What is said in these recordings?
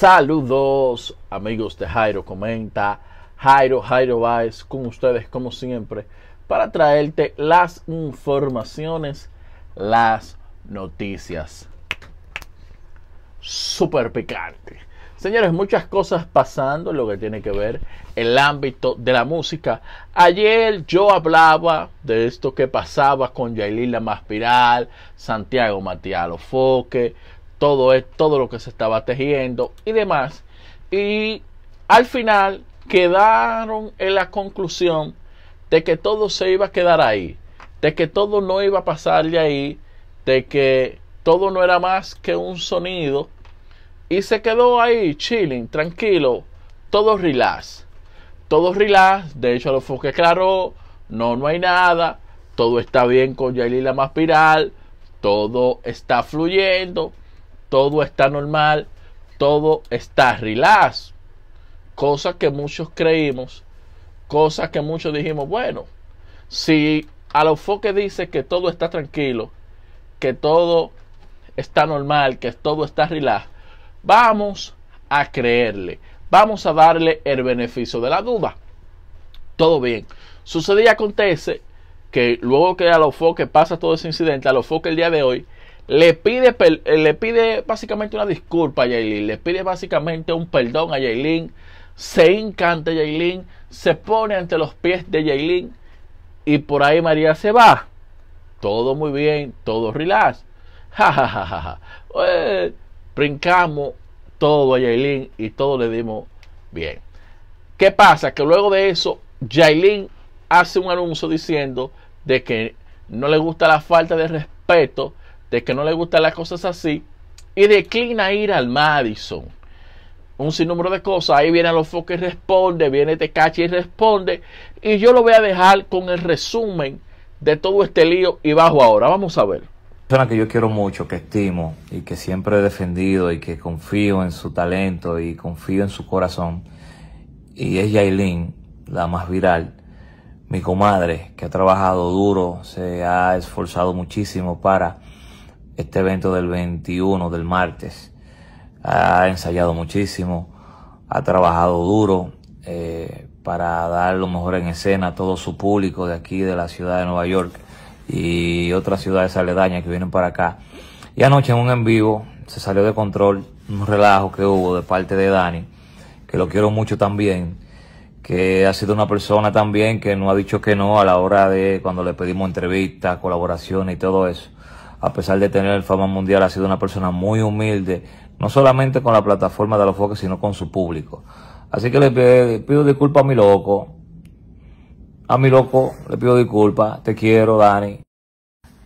Saludos amigos de Jairo Comenta, Jairo Jairo Baez con ustedes como siempre para traerte las informaciones, las noticias. Super picante. Señores, muchas cosas pasando en lo que tiene que ver el ámbito de la música. Ayer yo hablaba de esto que pasaba con Yailila Maspiral, Santiago Matialo, Foque todo, es, todo lo que se estaba tejiendo y demás. Y al final quedaron en la conclusión de que todo se iba a quedar ahí, de que todo no iba a pasar de ahí, de que todo no era más que un sonido y se quedó ahí chilling, tranquilo, todo relax, todo relax, de hecho lo fue que claro, no, no hay nada, todo está bien con Yailila Maspiral, todo está fluyendo, todo está normal, todo está relax. Cosas que muchos creímos, cosas que muchos dijimos, bueno, si a los foques dice que todo está tranquilo, que todo está normal, que todo está relax, vamos a creerle, vamos a darle el beneficio de la duda. Todo bien. Sucede y acontece que luego que a los foques pasa todo ese incidente, a los foques el día de hoy le pide, eh, le pide básicamente una disculpa a le pide básicamente un perdón a Jailin, se encanta ante se pone ante los pies de Jailin y por ahí María se va. Todo muy bien, todo relax. Ja, pues, brincamos todo a Jailin y todo le dimos bien. ¿Qué pasa? Que luego de eso, Jailin hace un anuncio diciendo de que no le gusta la falta de respeto de que no le gustan las cosas así y declina ir al Madison. Un sinnúmero de cosas. Ahí viene los y responde, viene Tecachi y responde. Y yo lo voy a dejar con el resumen de todo este lío y bajo ahora. Vamos a ver. Persona que yo quiero mucho, que estimo y que siempre he defendido y que confío en su talento y confío en su corazón. Y es Yailin, la más viral. Mi comadre, que ha trabajado duro, se ha esforzado muchísimo para este evento del 21, del martes. Ha ensayado muchísimo, ha trabajado duro eh, para dar lo mejor en escena a todo su público de aquí, de la ciudad de Nueva York y otras ciudades aledañas que vienen para acá. Y anoche en un en vivo se salió de control un relajo que hubo de parte de Dani, que lo quiero mucho también, que ha sido una persona también que no ha dicho que no a la hora de cuando le pedimos entrevistas, colaboraciones y todo eso a pesar de tener fama mundial, ha sido una persona muy humilde, no solamente con la plataforma de los foques, sino con su público. Así que le pido disculpas a mi loco. A mi loco le pido disculpas. Te quiero, Dani.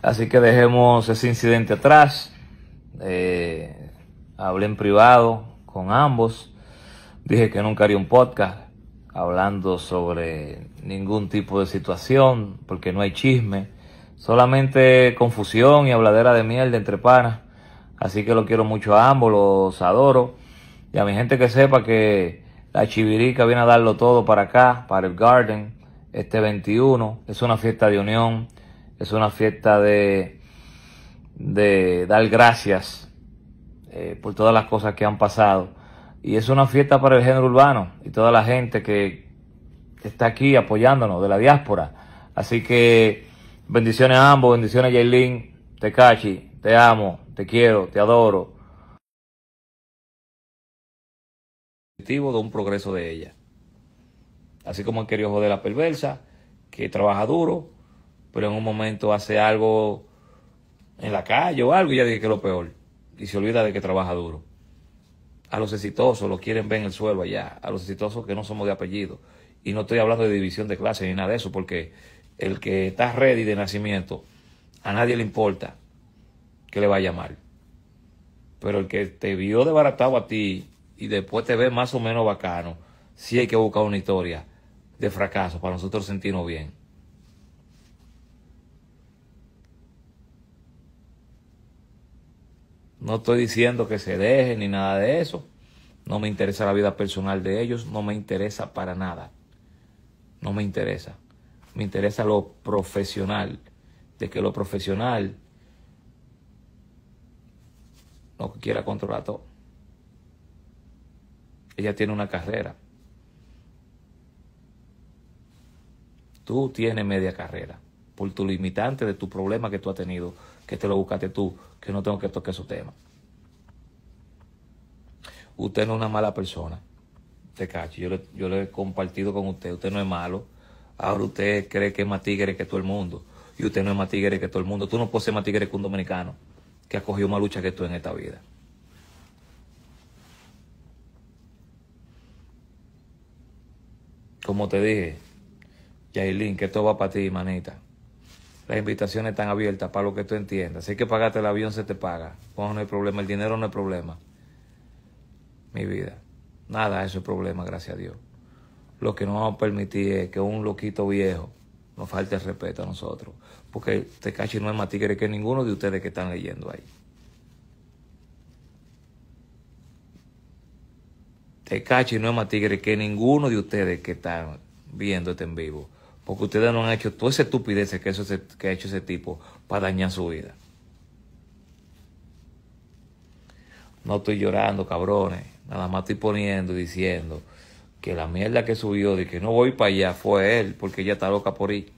Así que dejemos ese incidente atrás. Eh, hablé en privado con ambos. Dije que nunca haría un podcast hablando sobre ningún tipo de situación porque no hay chisme. Solamente confusión y habladera de mierda entre panas. Así que lo quiero mucho a ambos, los adoro. Y a mi gente que sepa que la chivirica viene a darlo todo para acá, para el Garden, este 21. Es una fiesta de unión, es una fiesta de, de dar gracias eh, por todas las cosas que han pasado. Y es una fiesta para el género urbano y toda la gente que está aquí apoyándonos de la diáspora. Así que Bendiciones a ambos, bendiciones a Te cachi, te amo, te quiero, te adoro. de un progreso de ella. Así como han querido joder la perversa, que trabaja duro, pero en un momento hace algo en la calle o algo y ya dice que es lo peor. Y se olvida de que trabaja duro. A los exitosos los quieren ver en el suelo allá, a los exitosos que no somos de apellido. Y no estoy hablando de división de clases ni nada de eso, porque el que está ready de nacimiento, a nadie le importa que le vaya mal. Pero el que te vio debaratado a ti y después te ve más o menos bacano, sí hay que buscar una historia de fracaso para nosotros sentirnos bien. No estoy diciendo que se dejen ni nada de eso. No me interesa la vida personal de ellos, no me interesa para nada. No me interesa me interesa lo profesional, de que lo profesional no quiera controlar todo. Ella tiene una carrera. Tú tienes media carrera por tu limitante de tu problema que tú has tenido, que te lo buscaste tú, que no tengo que tocar su tema. Usted no es una mala persona, te cacho. Yo, le, yo le he compartido con usted, usted no es malo Ahora usted cree que es más tigre que todo el mundo. Y usted no es más tigre que todo el mundo. Tú no puedes ser más tigre que un dominicano que ha cogido más lucha que tú en esta vida. Como te dije, Yailin, que esto va para ti, manita. Las invitaciones están abiertas para lo que tú entiendas. Si que pagarte el avión, se te paga. no hay problema. El dinero no es problema. Mi vida. Nada, eso es problema, gracias a Dios lo que no vamos a permitir es que un loquito viejo nos falte el respeto a nosotros. Porque te Tecachi no es más tigre que ninguno de ustedes que están leyendo ahí. te Tecachi no es más tigre que ninguno de ustedes que están viendo este en vivo. Porque ustedes no han hecho toda esa estupidez que, eso que ha hecho ese tipo para dañar su vida. No estoy llorando, cabrones. Nada más estoy poniendo y diciendo que la mierda que subió de que no voy para allá fue él, porque ella está loca por ir.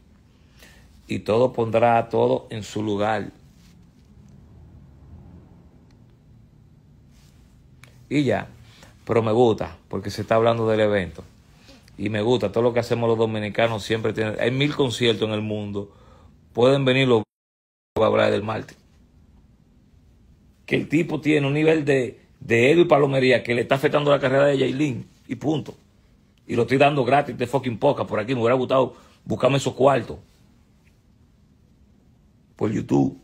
Y todo pondrá todo en su lugar. Y ya, pero me gusta, porque se está hablando del evento. Y me gusta, todo lo que hacemos los dominicanos siempre tiene. Hay mil conciertos en el mundo. Pueden venir los a hablar del martes Que el tipo tiene un nivel de, de y palomería que le está afectando la carrera de Jailin. Y punto. Y lo estoy dando gratis de este fucking poca por aquí. Me hubiera gustado buscarme esos cuartos. Por YouTube.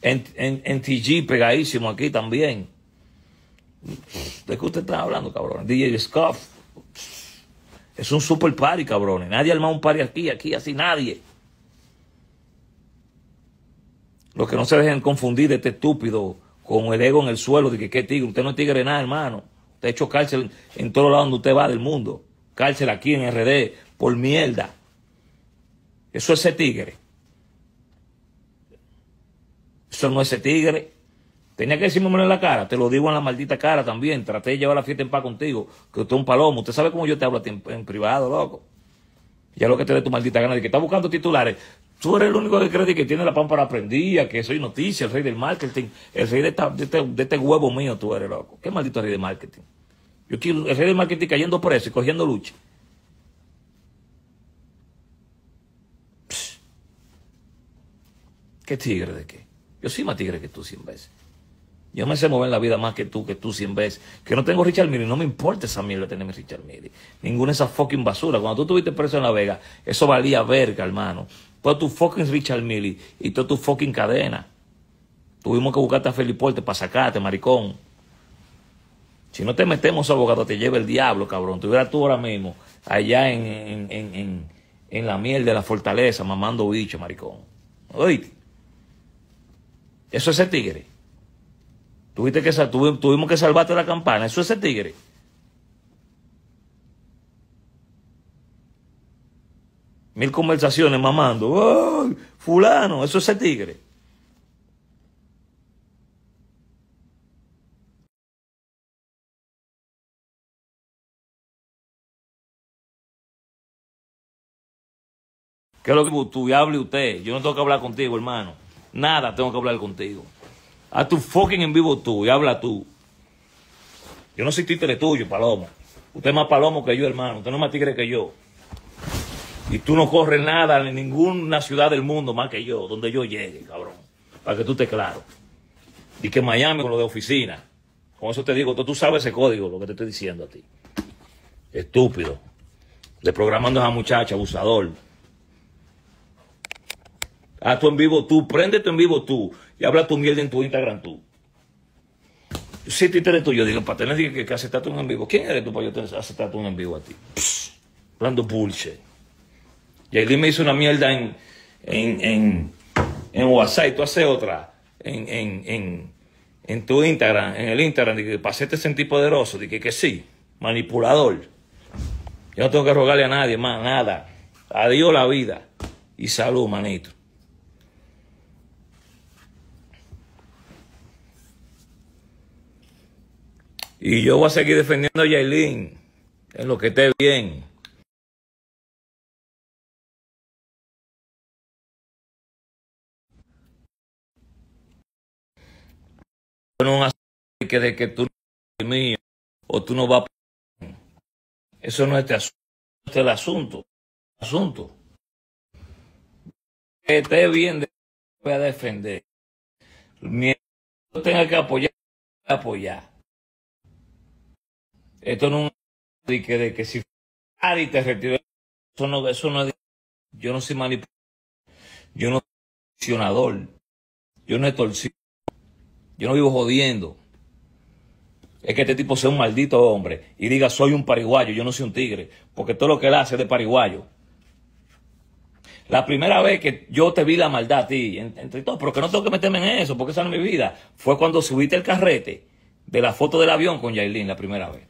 En, en, en TG pegadísimo aquí también. ¿De qué usted está hablando, cabrón? DJ Scuff. Es un super party, cabrones. Nadie arma un party aquí, aquí, así, nadie. Los que no se dejen confundir de este estúpido con el ego en el suelo, de que qué tigre, usted no es tigre nada, hermano. Usted ha hecho cárcel en todos lados donde usted va del mundo. Cárcel aquí en RD, por mierda. Eso es ese tigre. Eso no es ese tigre. Tenía que decirme en la cara, te lo digo en la maldita cara también. Traté de llevar la fiesta en paz contigo, que usted es un palomo. Usted sabe cómo yo te hablo en, en privado, loco. Ya lo que te dé tu maldita gana de que está buscando titulares. Tú eres el único de cree que tiene la pámpara prendida, que soy noticia, el rey del marketing, el rey de, este, este, huevo mío, tú eres loco. ¿Qué maldito rey de marketing? Yo quiero el rey del marketing cayendo preso y cogiendo lucha. ¿Qué tigre de qué? Yo soy más tigre que tú cien veces. Yo me sé mover en la vida más que tú, que tú cien veces. Que no tengo Richard Miri, no me importa esa mierda tener mi Richard Miri. Ninguna de esas fucking basura. Cuando tú estuviste preso en La Vega, eso valía verga, hermano. Todo tu fucking Richard Milley y toda tu fucking cadena. Tuvimos que buscarte a Feliporte para sacarte, maricón. Si no te metemos abogado, te lleva el diablo, cabrón. Tuviera tú ahora mismo allá en, en, en, en, la miel de la fortaleza, mamando bicho, maricón. Oíste. Eso es el tigre. Tuviste que, tuvimos que salvarte la campana. Eso es el tigre. Mil conversaciones mamando. fulano, eso es el tigre. ¿Qué es lo que tú y hable usted? Yo no tengo que hablar contigo, hermano. Nada tengo que hablar contigo. Haz tu fucking en vivo tú y habla tú. Yo no soy títere tuyo, paloma. Usted es más palomo que yo, hermano. Usted no es más tigre que yo. Y tú no corres nada en ninguna ciudad del mundo más que yo, donde yo llegue, cabrón. Para que tú te claro. Y que Miami con lo de oficina. Con eso te digo, tú, sabes ese código, lo que te estoy diciendo a ti. Estúpido. Desprogramando a esa muchacha, abusador. Haz tu en vivo tú, prende tu en vivo tú y habla tu mierda en tu Instagram tú. Si te interesa tú, yo digo, para tener que, que aceptarte en vivo. ¿Quién eres tú para yo aceptar un en vivo a ti? hablando bullshit. Yailin me hizo una mierda en, en, en, en WhatsApp y tú haces otra en, en, en, tu Instagram, en el Instagram, de que pasé te sentí poderoso, de que, sí, manipulador. Yo no tengo que rogarle a nadie más, nada. Adiós la vida y salud, manito. Y yo voy a seguir defendiendo a Yailin en lo que esté bien. no es así que de que tú no mío o tú no vas Eso no es este asunto. Este es el asunto. asunto. Que esté bien, de, voy a defender. Mientras yo tenga que apoyar, apoyar. Esto no es de que, de que si y te retiro. Eso no, eso no es. Yo no soy manipulador. Yo no soy Yo no he torcido. Yo no vivo jodiendo. Es que este tipo sea un maldito hombre y diga soy un pariguayo, yo no soy un tigre, porque todo lo que él hace es de pariguayo. La primera vez que yo te vi la maldad a ti, entre todos, pero que no tengo que meterme en eso, porque esa no es mi vida, fue cuando subiste el carrete de la foto del avión con Yailin la primera vez.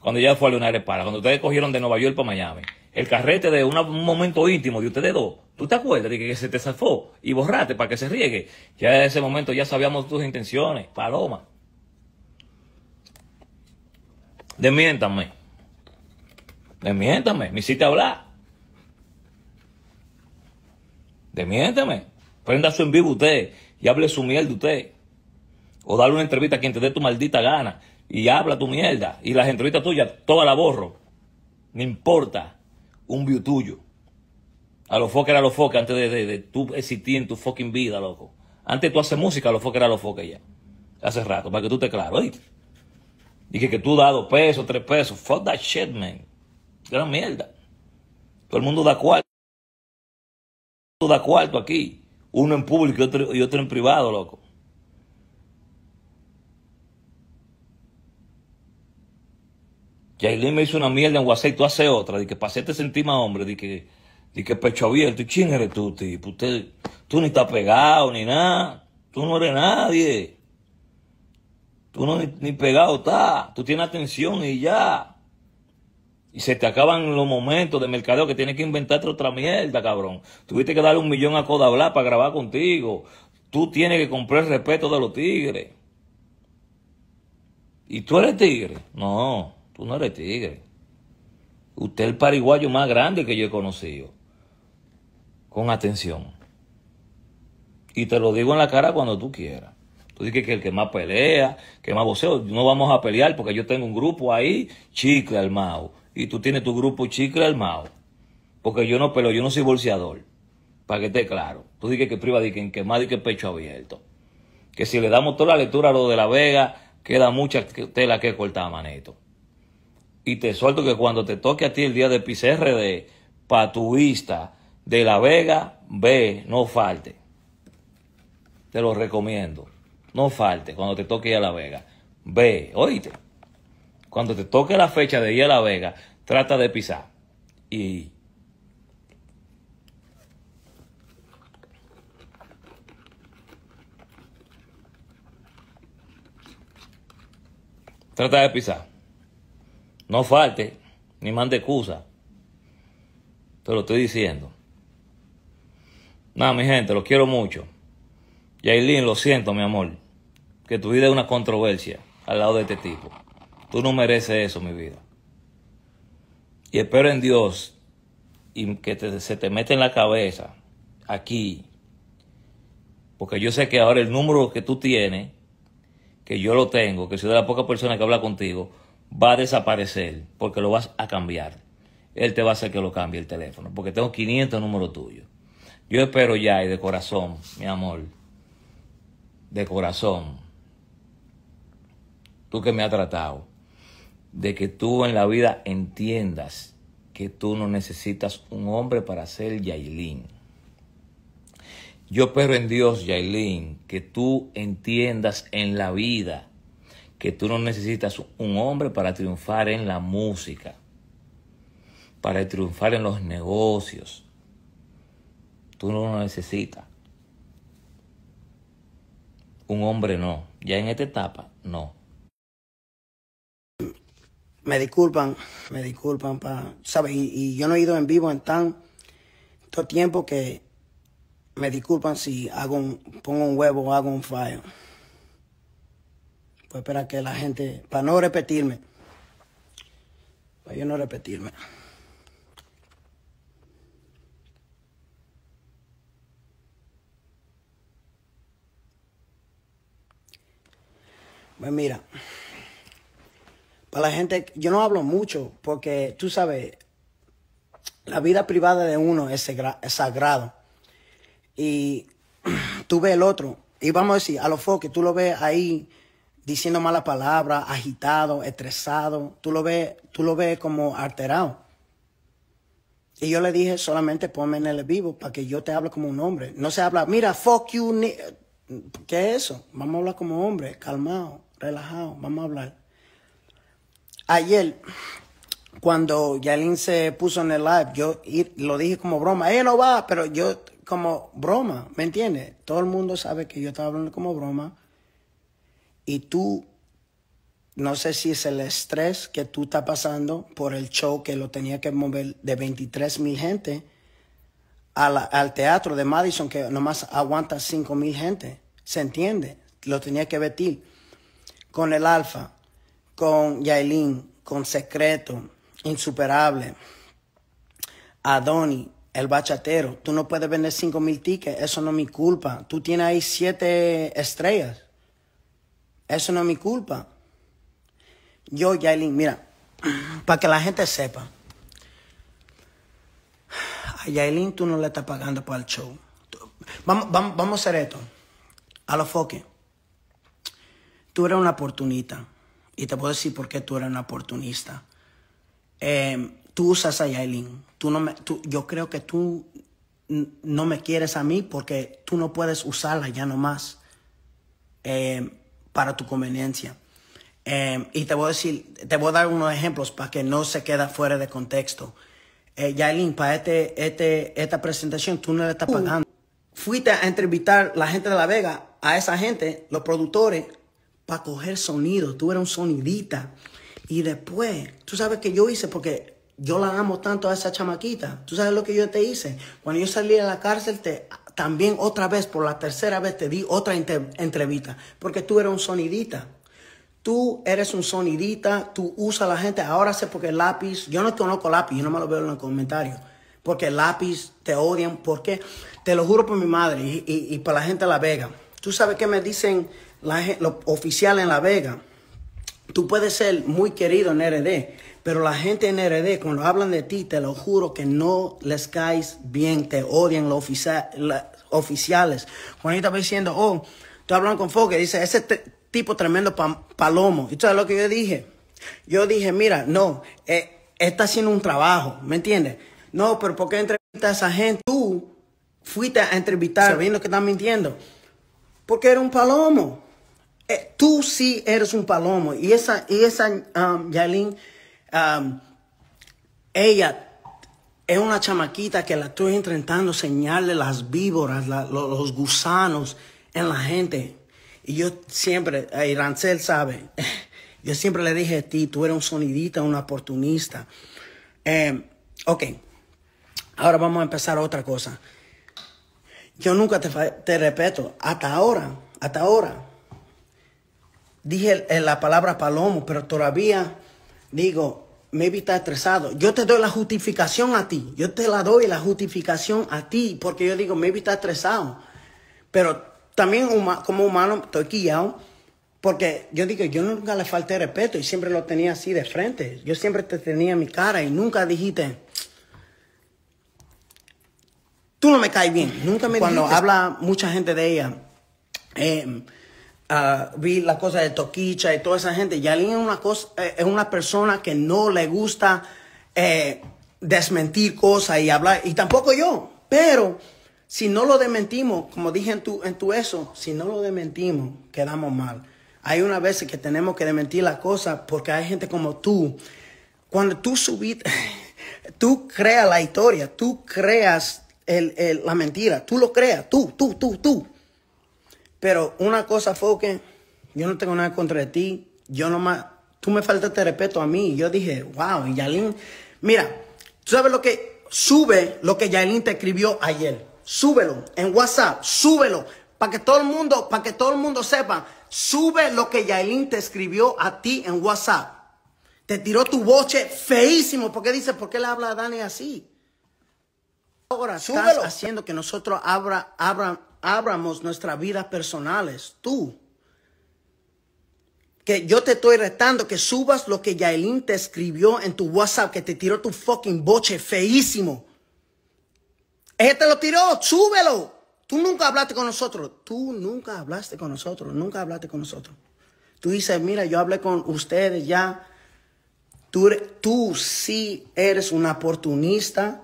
Cuando ya fue a Leonares Para, cuando ustedes cogieron de Nueva York para Miami. El carrete de un momento íntimo de ustedes dos tú te acuerdas de que se te zafó y borraste para que se riegue. Ya en ese momento ya sabíamos tus intenciones, paloma. Demiéntame. Demiéntame. me hiciste hablar. Demiéntame. Prenda su en vivo usted y hable su mierda usted. O dale una entrevista a quien te dé tu maldita gana y habla tu mierda. Y las entrevistas tuyas, todas las borro. No importa. Un view tuyo. A los foques era los foques antes de, de, de, tú existir en tu fucking vida, loco. Antes tú haces música, a los foques era los foques ya. Hace rato, para que tú te claro, Dije Y que, tú das dos pesos, tres pesos. Fuck that shit, man. Gran mierda. Todo el mundo da cuarto. Todo da cuarto aquí. Uno en público y otro, y otro en privado, loco. Jailin me hizo una mierda en WhatsApp y tú haces otra. Dije que pasé este sentir hombre, Dije que ¿Y que pecho abierto. ¿Y quién eres tú, tipo? Usted, tú ni estás pegado ni nada. Tú no eres nadie. Tú no ni, ni pegado estás. Tú tienes atención y ya. Y se te acaban los momentos de mercadeo que tienes que inventarte otra mierda, cabrón. Tuviste que darle un millón a Coda Codabla para grabar contigo. Tú tienes que comprar el respeto de los tigres. ¿Y tú eres tigre? No, tú no eres tigre. Usted es el paraguayo más grande que yo he conocido con atención. Y te lo digo en la cara cuando tú quieras. Tú dices que el que más pelea, que más voceo, no vamos a pelear porque yo tengo un grupo ahí, chicle al mao. Y tú tienes tu grupo chicle al mao. Porque yo no peleo, yo no soy bolseador. Para que esté claro. Tú dices que priva, que más y que pecho abierto. Que si le damos toda la lectura a lo de la vega, queda mucha tela que cortar, manito. Y te suelto que cuando te toque a ti el día de de patuista, de La Vega, ve, no falte. Te lo recomiendo. No falte cuando te toque ir a La Vega. Ve, oíste. Cuando te toque la fecha de ir a La Vega, trata de pisar. Y Trata de pisar. No falte, ni mande excusa. Te lo estoy diciendo. Nada, mi gente, lo quiero mucho. Yailin, lo siento, mi amor. Que tu vida es una controversia al lado de este tipo. Tú no mereces eso, mi vida. Y espero en Dios y que se te mete en la cabeza aquí. Porque yo sé que ahora el número que tú tienes, que yo lo tengo, que soy de la poca persona que habla contigo, va a desaparecer porque lo vas a cambiar. Él te va a hacer que lo cambie el teléfono, porque tengo 500 números tuyos. Yo espero ya y de corazón, mi amor, de corazón, tú que me has tratado, de que tú en la vida entiendas que tú no necesitas un hombre para ser Yailin. Yo espero en Dios, Yailin, que tú entiendas en la vida que tú no necesitas un hombre para triunfar en la música, para triunfar en los negocios, Tú no lo necesitas. Un hombre no. Ya en esta etapa, no. Me disculpan, me disculpan, pa, ¿sabes? Y, yo no he ido en vivo en tan todo tiempo que me disculpan si hago pongo un huevo o hago un fallo. Pues para que la gente, para no repetirme, para yo no repetirme. Pues mira, para la gente, yo no hablo mucho porque tú sabes, la vida privada de uno es, sagrado. Y tú ves el otro, y vamos a decir, a los foques, tú lo ves ahí diciendo malas palabras, agitado, estresado, tú lo ves, tú lo ves como alterado. Y yo le dije, solamente ponme en el vivo para que yo te hable como un hombre. No se habla, mira, fuck you, ¿qué es eso? Vamos a hablar como hombre, calmado relajado, vamos a hablar. Ayer, cuando Yalin se puso en el live, yo lo dije como broma, ella no va, pero yo como broma, ¿me entiendes? Todo el mundo sabe que yo estaba hablando como broma. Y tú, no sé si es el estrés que tú estás pasando por el show que lo tenía que mover de 23 mil gente al teatro de Madison, que nomás aguanta 5 mil gente. ¿Se entiende? Lo tenía que vestir con el Alfa, con Yailin, con Secreto, Insuperable, Adoni, el bachatero. Tú no puedes vender 5 mil tickets, eso no es mi culpa. Tú tienes ahí 7 estrellas, eso no es mi culpa. Yo, Yailin, mira, para que la gente sepa, a Yailin tú no le estás pagando para el show. Vamos, vamos, vamos a hacer esto, a los foques tú eres una oportunista. Y te puedo decir por qué tú eres una oportunista. Em, tú usas a Yailin. Tú no yo creo que tú no me quieres a mí porque tú no puedes usarla ya nomás em, para tu conveniencia. Em, y te voy a decir, te voy a dar unos ejemplos para que no se quede fuera de contexto. Eh, Yailin, para este, este, esta presentación tú no le estás uh. pagando. Fuiste a entrevistar la gente de La Vega, a esa gente, los productores, para coger sonido. Tú eras un sonidita. Y después, tú sabes que yo hice porque yo la amo tanto a esa chamaquita. Tú sabes lo que yo te hice. Cuando yo salí de la cárcel, te, también otra vez, por la tercera vez, te di otra entrevista. Porque tú eras un sonidita. Tú eres un sonidita, tú usas a la gente. Ahora sé porque el lápiz, yo no conozco lápiz, yo no me lo veo en los comentarios. Porque el lápiz te odian, porque te lo juro por mi madre y, y por la gente de La Vega. Tú sabes que me dicen la, los oficiales en La Vega, tú puedes ser muy querido en RD, pero la gente en RD, cuando hablan de ti, te lo juro que no les caes bien, te odian los oficiales. Cuando yo estaba diciendo, oh, tú hablas con Foque, dice, ese tipo tremendo palomo. Y tú lo que yo dije. Yo dije, mira, no, eh, está haciendo un trabajo, ¿me entiendes? No, pero ¿por qué entrevistas a esa gente? Tú fuiste a entrevistar sabiendo que están mintiendo. Porque era un palomo. Eh, tú sí eres un palomo. Y esa, y esa um, Yalin, um, ella es una chamaquita que la estoy intentando enseñarle las víboras, los, gusanos en la gente. Y yo siempre, y eh, Rancel sabe, yo siempre le dije a ti, tú eres un sonidita, un oportunista. Em, ok, ahora vamos a empezar otra cosa. Yo nunca te, te hasta ahora, hasta ahora dije eh, la palabra palomo, pero todavía digo, maybe está estresado. Yo te doy la justificación a ti. Yo te la doy la justificación a ti, porque yo digo, maybe está estresado. Pero también como humano estoy quillado, porque yo digo, yo nunca le falté respeto y siempre lo tenía así de frente. Yo siempre te tenía mi cara y nunca dijiste, tú no me caes bien. Nunca me Cuando habla mucha gente de ella, eh, Ah, vi la cosa de Toquicha y toda esa gente. Y es una, cosa, eh, es una persona que no le gusta eh, desmentir cosas y hablar. Y tampoco yo. Pero si no lo desmentimos, como dije en tu, eso, si no lo desmentimos, quedamos mal. Hay una veces que tenemos que desmentir las cosas porque hay gente como tú. Cuando tú subiste, tú creas la historia, tú creas la mentira, tú lo creas, tú, tú, tú, tú. Pero una cosa, que yo no tengo nada contra ti. Yo no más tú me faltaste respeto a mí. yo dije, wow, y mira, tú sabes lo que, sube lo que Yalin te escribió ayer. Súbelo en WhatsApp, súbelo. Para que todo el mundo, para que todo el mundo sepa, sube lo que Yailin te escribió a ti en WhatsApp. Te tiró tu boche feísimo. ¿Por qué dice, por qué le habla a Dani así? Ahora estás haciendo que nosotros abra, abra, abramos nuestras vidas personales, tú. Que yo te estoy retando que subas lo que Yailin te escribió en tu WhatsApp, que te tiró tu fucking boche feísimo. Ella te lo tiró, súbelo. Tú nunca hablaste con nosotros. Tú nunca hablaste con nosotros. Nunca hablaste con nosotros. Tú dices, mira, yo hablé con ustedes ya. Tú, tú sí eres un oportunista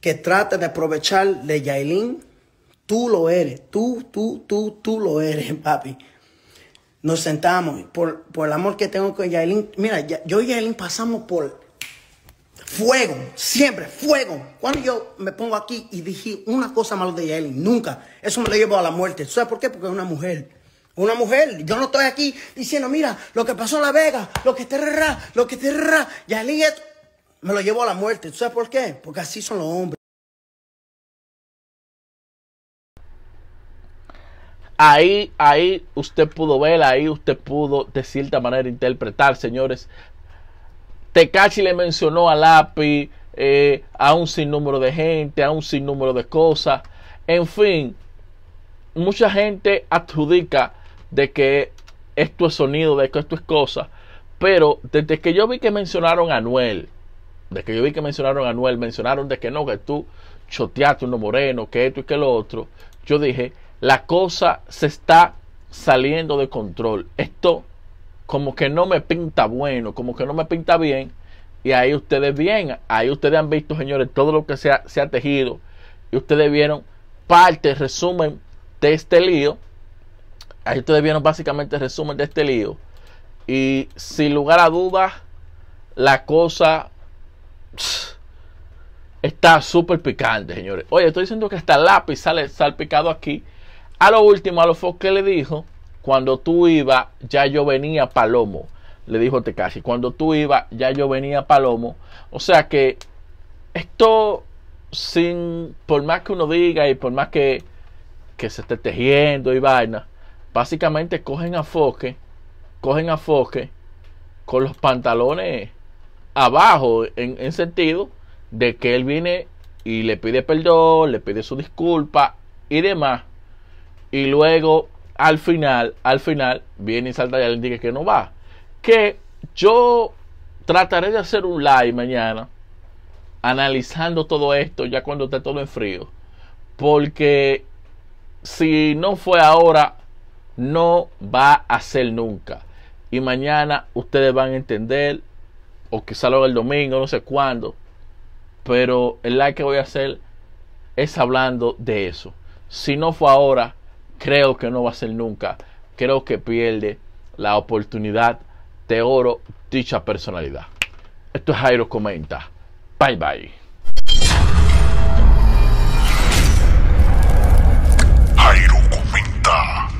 que trata de aprovechar de Yailin Tú lo eres, tú, tú, tú, tú lo eres, papi. Nos sentamos por, el amor que tengo con Yaelin. Mira, yo y Yaelin pasamos por fuego, siempre fuego. Cuando yo me pongo aquí y dije una cosa mala de Yaelin, nunca. Eso me lo llevo a la muerte. ¿Sabes por qué? Porque es una mujer. Una mujer, yo no estoy aquí diciendo, mira, lo que pasó en La Vega, lo que terra, lo que terra, Yaelin, me lo llevó a la muerte. ¿Sabes por qué? Porque así son los hombres. Ahí, ahí usted pudo ver, ahí usted pudo de cierta manera interpretar, señores. Tecachi le mencionó a Lapi, eh, a un sinnúmero de gente, a un sinnúmero de cosas. En fin, mucha gente adjudica de que esto es sonido, de que esto es cosa. Pero desde que yo vi que mencionaron a Anuel, desde que yo vi que mencionaron a Anuel, mencionaron de que no, que tú choteaste uno moreno, que esto y que lo otro, yo dije, la cosa se está saliendo de control. Esto como que no me pinta bueno, como que no me pinta bien. Y ahí ustedes bien, ahí ustedes han visto, señores, todo lo que se ha, se ha tejido. Y ustedes vieron parte, resumen de este lío. Ahí ustedes vieron básicamente resumen de este lío. Y sin lugar a dudas, la cosa está súper picante, señores. Oye, estoy diciendo que hasta el lápiz sale salpicado aquí a lo último, a lo que le dijo, cuando tú ibas, ya yo venía Palomo. Le dijo este casi cuando tú ibas, ya yo venía Palomo. O sea que esto, sin, por más que uno diga y por más que, que se esté tejiendo y vaina, básicamente cogen a Foque, cogen a Foque con los pantalones abajo, en sentido de que él viene y le pide perdón, le pide su disculpa y demás y luego al final, al final, viene y salta y le indica que no va. Que yo trataré de hacer un live mañana analizando todo esto ya cuando esté todo en frío. Porque si no fue ahora, no va a ser nunca. Y mañana ustedes van a entender, o quizá lo el domingo, no sé cuándo. Pero el like que voy a hacer es hablando de eso. Si no fue ahora, creo que no va a ser nunca. Creo que pierde la oportunidad de oro dicha personalidad. Esto es Jairo Comenta. Bye bye. Comenta.